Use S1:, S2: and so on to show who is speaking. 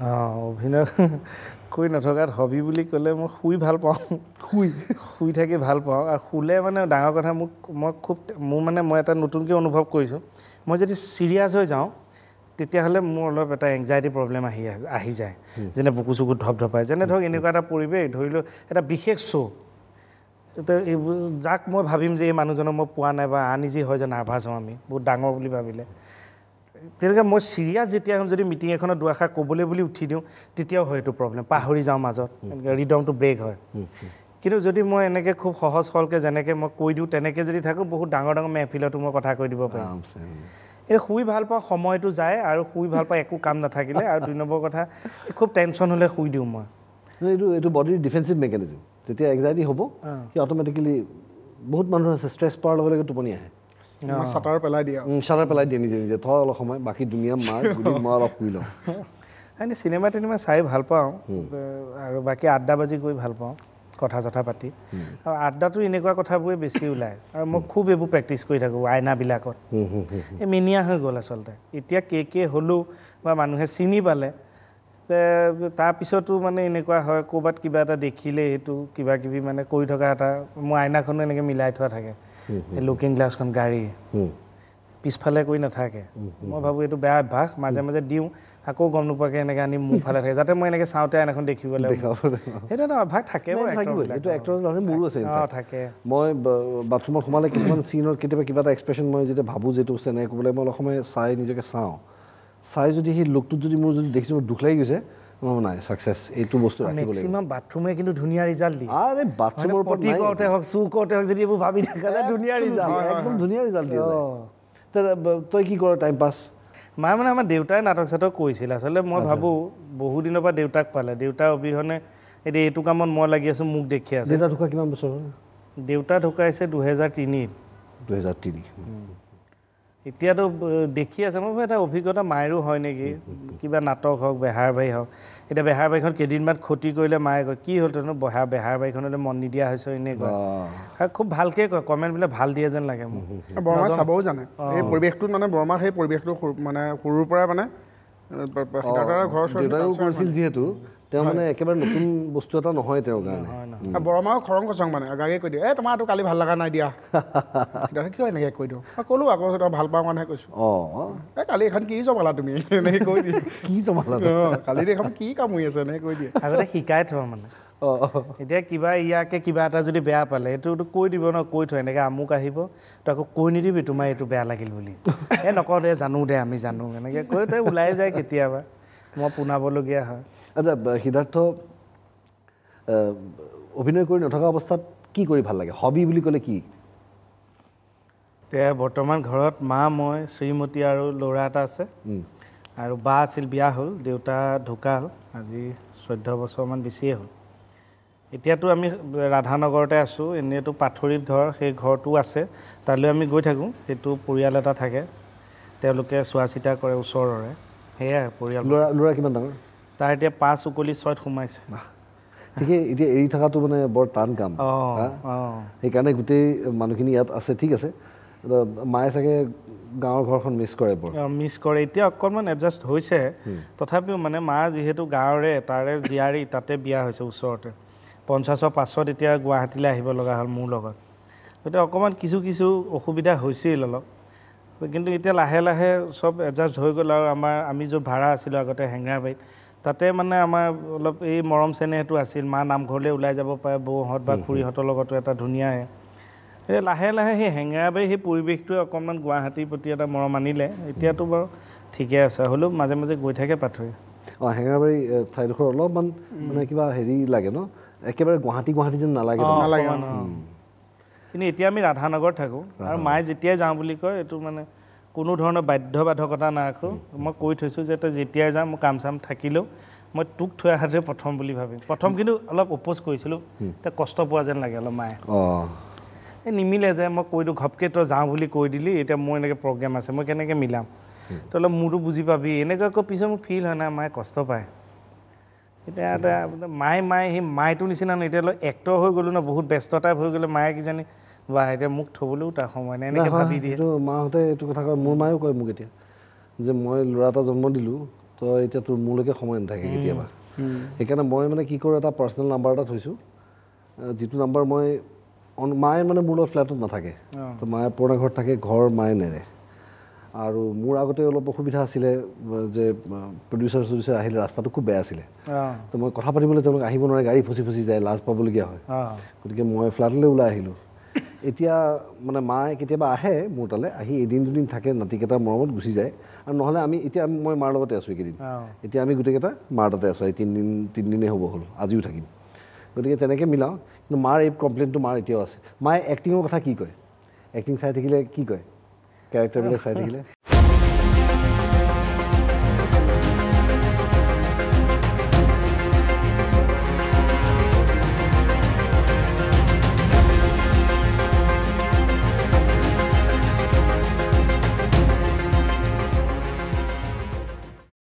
S1: অঁ অভিনয় কৰি নথকাত হবি বুলি ক'লে মই শুই ভাল পাওঁ শুই শুই থাকি ভাল পাওঁ আৰু শুলে মানে ডাঙৰ কথা মোক মই খুব মোৰ মানে মই এটা নতুনকৈ অনুভৱ কৰিছোঁ মই যদি ছিৰিয়াছ হৈ যাওঁ তেতিয়াহ'লে মোৰ অলপ এটা এংজাইটি প্ৰব্লেম আহি আহি যায় যেনে বুকু চুকু ধপধপাই যেনে ধৰক এনেকুৱা এটা পৰিৱেশ ধৰি লওক এটা বিশেষ শ্ব' তাতে এইবোৰ যাক মই ভাবিম যে এই মানুহজনক মই পোৱা নাই বা আন ইজি হয় যে নাৰ্ভাছ হওঁ আমি বহুত ডাঙৰ বুলি ভাবিলে তেনেকৈ মই চিৰিয়াছ যেতিয়া এখন যদি মিটিং এখনত দুআষাৰ ক'বলৈ বুলি উঠি দিওঁ তেতিয়াও হয় এইটো প্ৰব্লেম পাহৰি যাওঁ মাজত ৰিডমটো ব্ৰেক হয় কিন্তু যদি মই এনেকৈ খুব সহজ সৰলকৈ যেনেকৈ মই কৈ দিওঁ তেনেকৈ যদি থাকোঁ বহুত ডাঙৰ ডাঙৰ মেহফিলতো মই কথা কৈ দিব পাৰিম এই শুই ভাল পাওঁ সময়টো যায় আৰু শুই ভাল পাওঁ একো কাম নাথাকিলে আৰু দুই নম্বৰ কথা খুব টেনশ্যন হ'লে শুই দিওঁ মই এইটো এইটো বডিৰ ডিফেন্সিভ মেকানিজিম তেতিয়া এক্সাইটি
S2: হ'ব সি অট'মেটিকেলি বহুত মানুহ আছে ষ্ট্ৰেছ পোৱাৰ লগে লগে টোপনি আহে চাটাৰ পেলাই দিয়ে নিজে নিজে থওঁ অলপ সময় বাকী দুনিয়া মাৰি মই অলপ শুই লওঁ
S1: এনেই চিনেমা টিনেমা চাই ভাল পাওঁ আৰু বাকী আড্ডাবাজি কৰি ভাল পাওঁ কথা চথা পাতি আৰু আড্ডাটো এনেকুৱা কথাবোৰে বেছি ওলায় আৰু মই খুব এইবোৰ প্ৰেক্টিচ কৰি থাকোঁ আইনাবিলাকত এই মিনিয়া হৈ গ'ল আচলতে এতিয়া কে কে হ'লোঁ বা মানুহে চিনি পালে তাৰপিছতো মানে এনেকুৱা হয় ক'ৰবাত কিবা এটা দেখিলে সেইটো কিবা কিবি মানে কৰি থকা এটা মোৰ আইনাখনো এনেকে মিলাই থোৱা থাকে লুকিং গ্লাছখন গাড়ী পিছফালে কৰি নাথাকে মই ভাবোঁ এইটো বেয়া অভ্যাস মাজে মাজে দিওঁ আকৌ গম নোপোৱাকৈ এনেকে আনি মোৰ ফালে থাকে যাতে মই এনেকে চাওঁতে আইনাখন দেখিব লাগিব সেইটো এটা অভ্যাস
S2: থাকে মই বাথৰুমত সোমালে কিছুমান চিনৰ কেতিয়াবা কিবা এটা এক্সপ্ৰেশ্যন মই যেতিয়া ভাবোঁ যিটো চেনে মই অলপ সময় চাই নিজকে চাওঁ চাই যদি সেই লুকটোত যদি মোৰ যদি দেখিছোঁ দুখ লাগি গৈছে দেউতাই
S1: নাটক চাটক কৈছিল আচলতে মই ভাবো বহু পৰা দেউতাক পালে দেউতা অবিহনে এইটো কামত মই লাগি আছো মোক দেখি আছে দেউতা ঢুকাইছে এতিয়াতো দেখি আছে মই এটা অভিজ্ঞতা মায়েৰো হয় নেকি কিবা নাটক হওক বেহাৰ বাৰী হওক এতিয়া বেহাৰ বাৰীখন কেইদিনমান ক্ষতি কৰিলে মায়ে কয় কি হ'ল তেনে বহা বেহাৰ বাৰীখনলৈ মন নিদিয়া হৈছে এনেকুৱা খুব ভালকৈ কয় কমেণ্টবিলাক ভাল দিয়ে যেন লাগে মোক বৰমা চাবও জানে এই পৰিৱেশটোত মানে বৰমা সেই পৰিৱেশটো মানে সৰুৰ পৰা মানে
S2: যিহেতু তেওঁ মানে একেবাৰে নতুন বস্তু এটা নহয় তেওঁৰ কাৰণে
S1: বৰমাও খৰং খচং মানে আগাগে কৈ দিওঁ এই তোমাৰ তো কালি ভাল লগা নাই দিয়া কিয় এনেকে কৈ দিওঁ মই ক'লো আকৌ তই ভাল পাওঁ মানেহে কৈছো অ এ কালি এখন কি জমালা তুমি এনেকে কৈ দিয়ে কি জমালা কালি দেখোন কি কামুৰি আছে এনেকে কৈ দিয়ে আগতে শিকাই থওঁ মানে অঁ এতিয়া কিবা ইয়াকে কিবা এটা যদি বেয়া পালে এইটোতো কৈ দিব ন কৈ থওঁ এনেকে আমুক আহিব তই আকৌ কৈ নিদিবি তোমাৰ এইটো বেয়া লাগিল বুলি এ নকওঁ দে জানো দে আমি জানো এনেকে কৈ তই ওলাই যায় কেতিয়াবা মই পোনাবলগীয়া হয় আচ্ছা সিদ্ধাৰ্থ অভিনয় কৰি নথকা
S2: অৱস্থাত কি কৰি ভাল লাগে হবি বুলি ক'লে কি
S1: এতিয়া বৰ্তমান ঘৰত মা মই শ্ৰীমতী আৰু ল'ৰা এটা আছে আৰু বা আছিল বিয়া হ'ল দেউতা ঢুকা হ'ল আজি চৈধ্য বছৰমান বেছিয়ে হ'ল এতিয়াতো আমি ৰাধানগৰতে আছোঁ এনেইতো পাথৰিত ঘৰ সেই ঘৰটো আছে তালৈ আমি গৈ থাকোঁ সেইটো পৰিয়াল এটা থাকে তেওঁলোকে চোৱা চিতা কৰে ওচৰৰে সেয়াই পৰিয়াল ল'ৰা ল'ৰা কিমান ডাঙৰ তাৰ এতিয়া পাঁচ উকলি ছয়ত সোমাইছে
S2: ঠিক এতিয়া এৰি থকাটো মানে বৰ টান কাম সেইকাৰণে গোটেই মানুহখিনি ইয়াত আছে ঠিক আছে মায়ে চাগে গাঁৱৰ ঘৰখন মিছ কৰে
S1: মিছ কৰে এতিয়া অকণমান এডজাষ্ট হৈছে তথাপিও মানে মা যিহেতু গাঁৱৰে তাৰে জীয়াৰী তাতে বিয়া হৈছে ওচৰতে পঞ্চাছৰ পাছত এতিয়া গুৱাহাটীলৈ আহিব লগা হ'ল মোৰ লগত গতিকে অকণমান কিছু কিছু অসুবিধা হৈছিল অলপ কিন্তু এতিয়া লাহে লাহে চব এডজাষ্ট হৈ গ'ল আৰু আমাৰ আমি য'ত ভাড়া আছিলোঁ আগতে হেঙেৰাবাৰীত তাতে মানে আমাৰ অলপ এই মৰম চেনেহটো আছিল মা নামঘৰলৈ ওলাই যাব পাৰে বৌহঁত বা খুৰীহঁতৰ লগতো এটা ধুনীয়াই সেই লাহে লাহে সেই হেঙেৰাবাৰী সেই পৰিৱেশটোৱে অকণমান গুৱাহাটীৰ প্ৰতি এটা মৰম আনিলে এতিয়াতো বাৰু ঠিকে আছে হ'লেও মাজে মাজে গৈ থাকে পাথৰি অঁ
S2: হেঙেৰাবাৰী ঠাইডোখৰ অলপমান মানে কিবা হেৰি লাগে ন একেবাৰে গুৱাহাটী গুৱাহাটী যেন নালাগে নালাগে
S1: কিন্তু এতিয়া আমি ৰাধানগৰত থাকোঁ আৰু মায়ে যেতিয়াই যাওঁ বুলি কয় এইটো মানে কোনো ধৰণৰ বাধ্য বাধকতা নাৰাখোঁ মই কৈ থৈছোঁ যে তই যেতিয়াই যাম মোৰ কাম চাম থাকিলেও মই তোক থৈ অহাটোৱে প্ৰথম বুলি ভাবিম প্ৰথম কিন্তু অলপ অপ'জ কৰিছিলোঁ তই কষ্ট পোৱা যেন লাগে অলপ মায়ে এই নিমিলে যে মই কৈ দিওঁ ঘপকৈ তই যাওঁ বুলি কৈ দিলি এতিয়া মোৰ এনেকৈ প্ৰগ্ৰেম আছে মই কেনেকৈ মিলাম তই অলপ মোৰো বুজি পাবি এনেকুৱা আকৌ পিছত মোৰ ফিল হয় নাই মায়ে কষ্ট পায় এতিয়া মায়ে মায়ে সেই মায়েটোৰ নিচিনা নহয় এতিয়া অলপ এক্টৰ হৈ গ'লোঁ ন বহুত ব্যস্ত টাইপ হৈ গ'লে মায়ে কিজানি বা এতিয়া মুখ থবলৈও তাৰ সময় নাই এনেকৈ ভাবি দিয়ে এইটো
S2: মাহঁতে এইটো কথা কয় মোৰ মায়ে কয় মোক এতিয়া যে মই ল'ৰা এটা জন্ম দিলোঁ তই এতিয়া তোৰ মোৰলৈকে সময় নাথাকে কেতিয়াবা সেইকাৰণে মই মানে কি কৰোঁ এটা পাৰ্চনেল নাম্বাৰ এটা থৈছোঁ যিটো নাম্বাৰ মই মায়ে মানে মোৰ লগত ফ্লেটত নাথাকে তো মায়ে পুৰণা ঘৰত থাকে ঘৰ মায়ে নেৰে আৰু মোৰ আগতে অলপ অসুবিধা আছিলে যে প্ৰডিউচাৰ চডিউচাৰ আহিলে ৰাস্তাটো খুব বেয়া আছিলে তো মই কথা পাতিবলৈ তেওঁলোকে আহিব নোৱাৰে গাড়ী ফচি ফচি যায় লাজ পাবলগীয়া হয় গতিকে মই ফ্লেটলৈ ওলাই আহিলোঁ এতিয়া মানে মায়ে কেতিয়াবা আহে মোৰ তালে আহি এদিন দুদিন থাকে নাতিকেইটাৰ মৰমত গুচি যায় আৰু নহ'লে আমি এতিয়া মই মাৰ লগতে আছোঁ এইকেইদিন এতিয়া আমি গোটেইকেইটা মাৰ তাতে আছোঁ এই তিনিদিন তিনিদিনেই হ'ব হ'ল আজিও থাকিম গতিকে তেনেকৈ মিলাওঁ কিন্তু মাৰ এই কমপ্লেইনটো মাৰ এতিয়াও আছে মায়ে এক্টিঙৰ কথা কি কয় এক্টিং চাই থাকিলে কি কয় কেৰেক্টাৰবিলাক চাই থাকিলে